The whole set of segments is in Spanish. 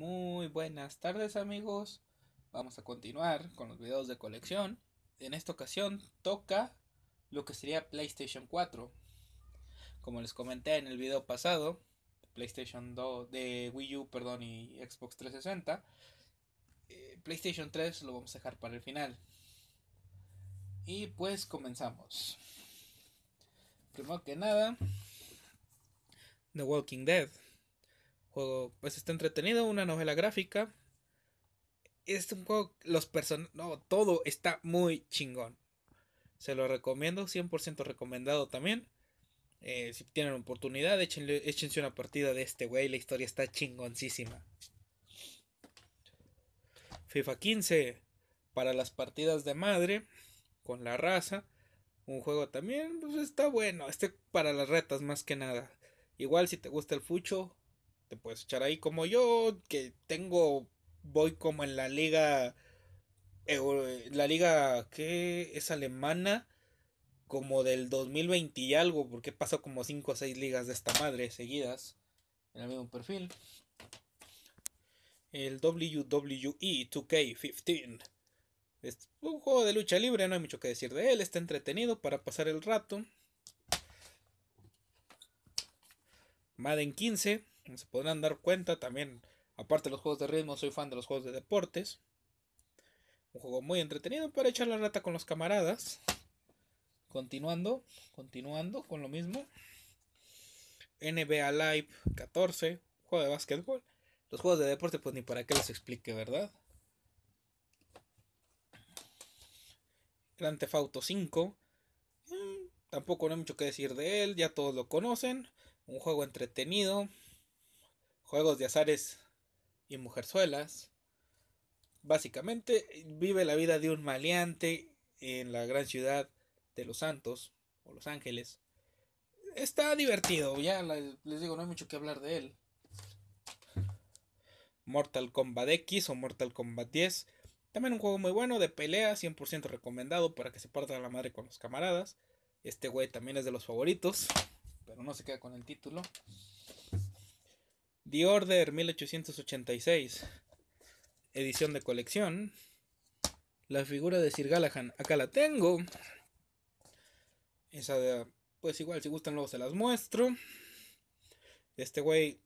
Muy buenas tardes amigos, vamos a continuar con los videos de colección. En esta ocasión toca lo que sería PlayStation 4. Como les comenté en el video pasado, PlayStation 2 de Wii U, perdón, y Xbox 360, eh, PlayStation 3 lo vamos a dejar para el final. Y pues comenzamos. Primero que nada, The Walking Dead juego, pues está entretenido, una novela gráfica. Es un juego, los personajes, no, todo está muy chingón. Se lo recomiendo, 100% recomendado también. Eh, si tienen oportunidad, échense una partida de este güey, la historia está chingoncísima. FIFA 15 para las partidas de madre con la raza. Un juego también, pues está bueno. Este para las retas más que nada. Igual si te gusta el fucho, te puedes echar ahí como yo, que tengo, voy como en la liga, eh, la liga que es alemana, como del 2020 y algo, porque pasó como 5 o 6 ligas de esta madre seguidas en el mismo perfil. El WWE 2K15. Es un juego de lucha libre, no hay mucho que decir de él, está entretenido para pasar el rato. Madden 15. Se podrán dar cuenta también, aparte de los juegos de ritmo, soy fan de los juegos de deportes. Un juego muy entretenido para echar la rata con los camaradas. Continuando, continuando con lo mismo. NBA Live 14, juego de básquetbol. Los juegos de deporte, pues ni para qué los explique, ¿verdad? Grand Theft 5. Mm, tampoco no hay mucho que decir de él, ya todos lo conocen. Un juego entretenido, juegos de azares y mujerzuelas. Básicamente vive la vida de un maleante en la gran ciudad de Los Santos o Los Ángeles. Está divertido, ya les digo, no hay mucho que hablar de él. Mortal Kombat X o Mortal Kombat 10. También un juego muy bueno de pelea, 100% recomendado para que se parta la madre con los camaradas. Este güey también es de los favoritos, pero no se queda con el título. The Order 1886, edición de colección. La figura de Sir Galahan acá la tengo. Esa de, pues igual si gustan luego se las muestro. Este güey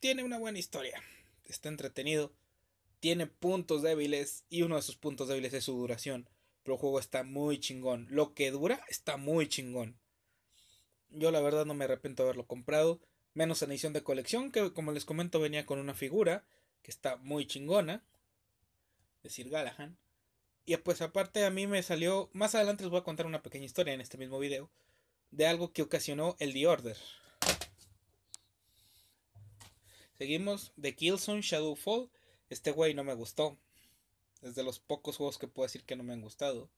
tiene una buena historia. Está entretenido. Tiene puntos débiles y uno de sus puntos débiles es su duración. Pero el juego está muy chingón. Lo que dura está muy chingón. Yo la verdad no me arrepiento de haberlo comprado menos en edición de colección, que como les comento venía con una figura que está muy chingona, de Sir Galahan Y pues aparte a mí me salió, más adelante les voy a contar una pequeña historia en este mismo video, de algo que ocasionó el The Order. Seguimos, The Killzone Shadowfall, este güey no me gustó. Es de los pocos juegos que puedo decir que no me han gustado.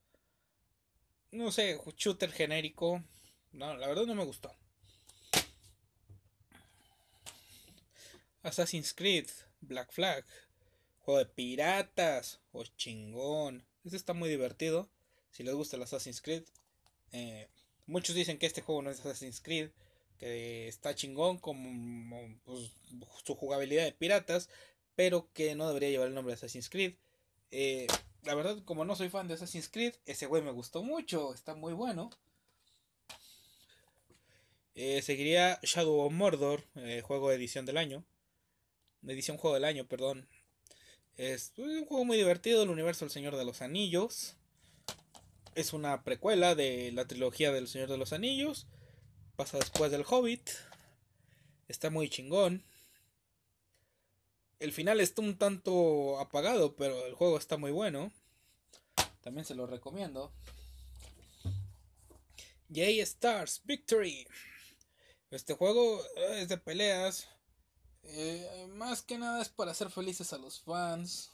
No sé, shooter genérico. No, la verdad no me gustó. Assassin's Creed, Black Flag, juego de piratas, o chingón. Este está muy divertido. Si les gusta el Assassin's Creed, eh, muchos dicen que este juego no es Assassin's Creed, que está chingón como pues, su jugabilidad de piratas, pero que no debería llevar el nombre de Assassin's Creed. Eh, la verdad, como no soy fan de Assassin's Creed, ese güey me gustó mucho, está muy bueno. Eh, seguiría Shadow of Mordor, juego de edición del año edición juego del año, perdón. Es pues, un juego muy divertido, el universo del Señor de los Anillos. Es una precuela de la trilogía del Señor de los Anillos. Pasa después del Hobbit. Está muy chingón. El final está un tanto apagado, pero el juego está muy bueno. También se lo recomiendo. J Stars Victory. Este juego es de peleas. Eh, más que nada es para hacer felices a los fans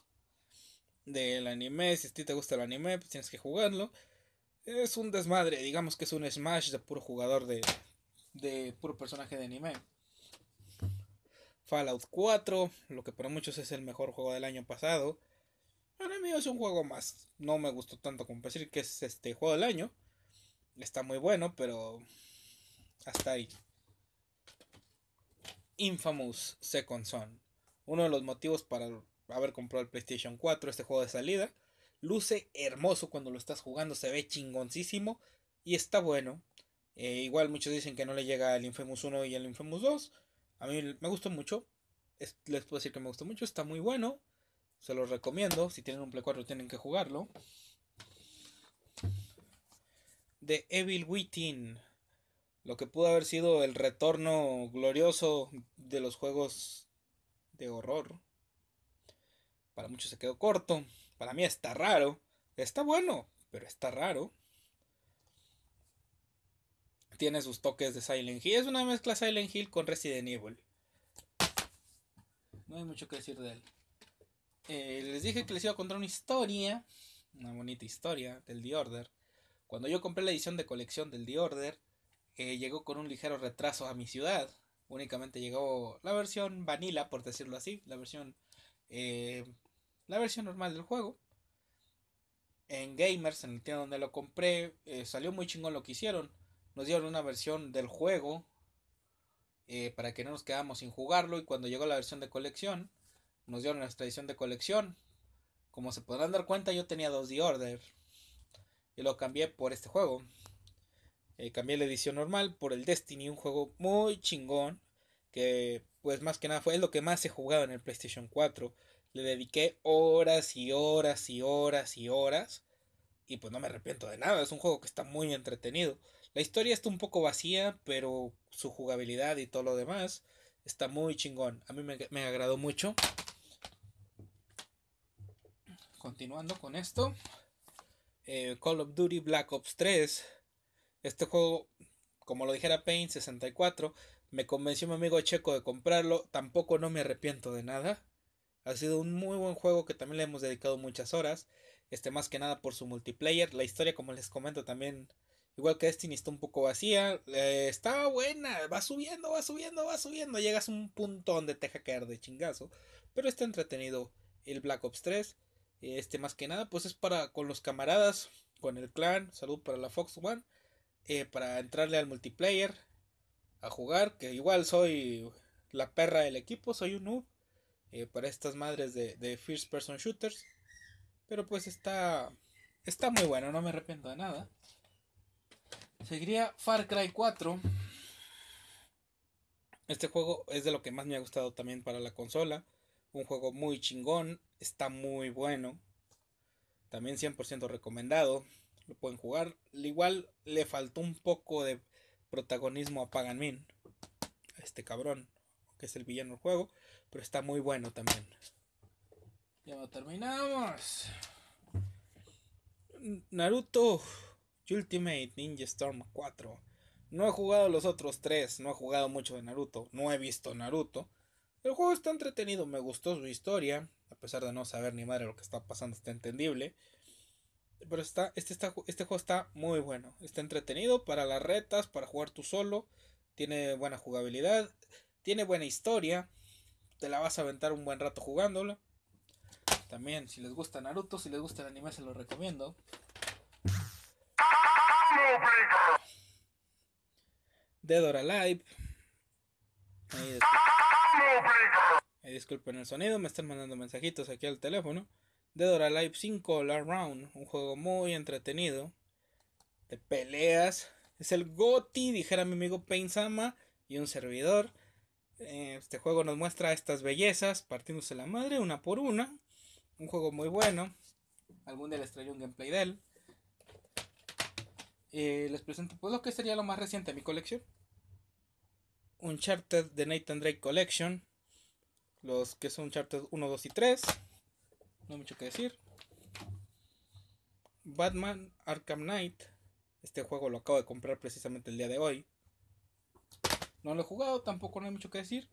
del anime. Si a ti te gusta el anime, pues tienes que jugarlo. Es un desmadre, digamos que es un smash de puro jugador de, de puro personaje de anime. Fallout 4, lo que para muchos es el mejor juego del año pasado. Para mí es un juego más. No me gustó tanto como decir que es este juego del año. Está muy bueno, pero hasta ahí. Infamous Second Son. Uno de los motivos para haber comprado el PlayStation 4, este juego de salida. Luce hermoso cuando lo estás jugando, se ve chingoncísimo y está bueno. Eh, igual muchos dicen que no le llega al Infamous 1 y al Infamous 2. A mí me gustó mucho. les puedo decir que me gustó mucho, está muy bueno. Se los recomiendo. Si tienen un Play 4 tienen que jugarlo. The Evil Within lo que pudo haber sido el retorno glorioso de los juegos de horror. Para muchos se quedó corto, para mí está raro, está bueno, pero está raro. Tiene sus toques de Silent Hill, es una mezcla Silent Hill con Resident Evil. No hay mucho que decir de él. Eh, les dije que les iba a contar una historia, una bonita historia del The Order. Cuando yo compré la edición de colección del The Order, eh, llegó con un ligero retraso a mi ciudad. Únicamente llegó la versión vanilla, por decirlo así, la versión, eh, la versión normal del juego. En Gamers, en el tienda donde lo compré, eh, salió muy chingón lo que hicieron. Nos dieron una versión del juego para que no nos quedamos sin jugarlo. Y cuando llegó la versión de colección, nos dieron nuestra edición de colección. Como se podrán dar cuenta, yo tenía dos The Order y lo cambié por este juego. Eh, cambié la edición normal por el Destiny, un juego muy chingón, que pues más que nada fue lo que más he jugado en el PlayStation 4. Le dediqué horas y horas y horas y horas. Y pues no me arrepiento de nada, es un juego que está muy entretenido. La historia está un poco vacía, pero su jugabilidad y todo lo demás está muy chingón. A mí me, agradó mucho. Continuando con esto, eh, Call of Duty Black Ops 3 este juego, como lo dijera payne 64, me convenció mi amigo Checo de comprarlo. Tampoco no me arrepiento de nada. Ha sido un muy buen juego que también le hemos dedicado muchas horas. Este más que nada por su multiplayer. La historia, como les comento, también Igual que Destiny está un poco vacía. Eh, está buena. Va subiendo, va subiendo, va subiendo. Llegas a un punto donde te deja caer de chingazo. Pero está entretenido el Black Ops 3. Este más que nada, pues es para con los camaradas, con el clan. Salud para la Fox One. Eh, para entrarle al multiplayer a jugar, que igual soy la perra del equipo, soy un noob eh, para estas madres de, first person shooters, pero pues está está muy bueno, no me arrepiento de nada. Seguiría Far Cry 4. Este juego es de lo que más me ha gustado también para la consola. Un juego muy chingón, está muy bueno. También 100% recomendado lo pueden jugar. Igual le faltó un poco de protagonismo a Pagan Min, a este cabrón, que es el villano del juego, pero está muy bueno también. Ya lo terminamos. Naruto Ultimate Ninja Storm 4. No he jugado los otros tres, no he jugado mucho de Naruto, no he visto Naruto. El juego está entretenido, me gustó su historia, a pesar de no saber ni madre lo que está pasando, está entendible. Pero está, este, está, este juego está muy bueno. Está entretenido para las retas, para jugar tú solo. Tiene buena jugabilidad. Tiene buena historia. Te la vas a aventar un buen rato jugándolo También, si les gusta Naruto, si les gusta el anime, se lo recomiendo. Dead or Alive. Ahí disculpen el sonido, me están mandando mensajitos aquí al teléfono de Dora Alive 5 All Round, un juego muy entretenido, de peleas. Es el GOTI, dijera mi amigo Painsama, y un servidor. Eh, este juego nos muestra estas bellezas, partiéndose la madre una por una. Un juego muy bueno. Algún día les traeré un gameplay de él. Eh, les presento pues, lo que sería lo más reciente de mi colección. Uncharted de Nathan Drake Collection. Los que son Uncharted 1, 2 y 3 no hay mucho que decir. Batman Arkham Knight. Este juego lo acabo de comprar precisamente el día de hoy. No lo he jugado, tampoco no hay mucho que decir.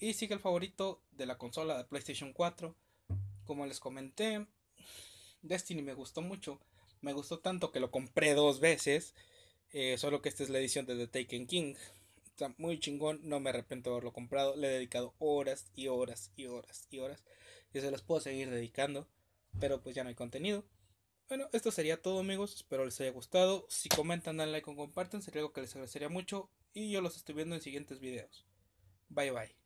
Y sigue el favorito de la consola de PlayStation 4. Como les comenté, Destiny me gustó mucho. Me gustó tanto que lo compré dos veces. Eh, solo que esta es la edición de The Taken King. Está muy chingón, no me arrepiento de haberlo comprado. Le he dedicado horas y horas y horas y horas. Y se las puedo seguir dedicando. Pero pues ya no hay contenido. Bueno, esto sería todo amigos. Espero les haya gustado. Si comentan, dan like o comparten. Sería algo que les agradecería mucho. Y yo los estoy viendo en siguientes videos. Bye bye.